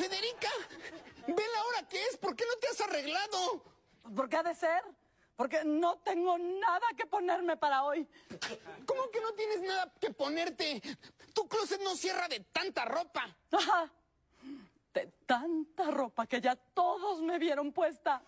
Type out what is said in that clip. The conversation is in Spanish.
Federica, ve la hora que es, ¿por qué no te has arreglado? ¿Por qué ha de ser? Porque no tengo nada que ponerme para hoy. ¿Cómo que no tienes nada que ponerte? Tu closet no cierra de tanta ropa. De tanta ropa que ya todos me vieron puesta.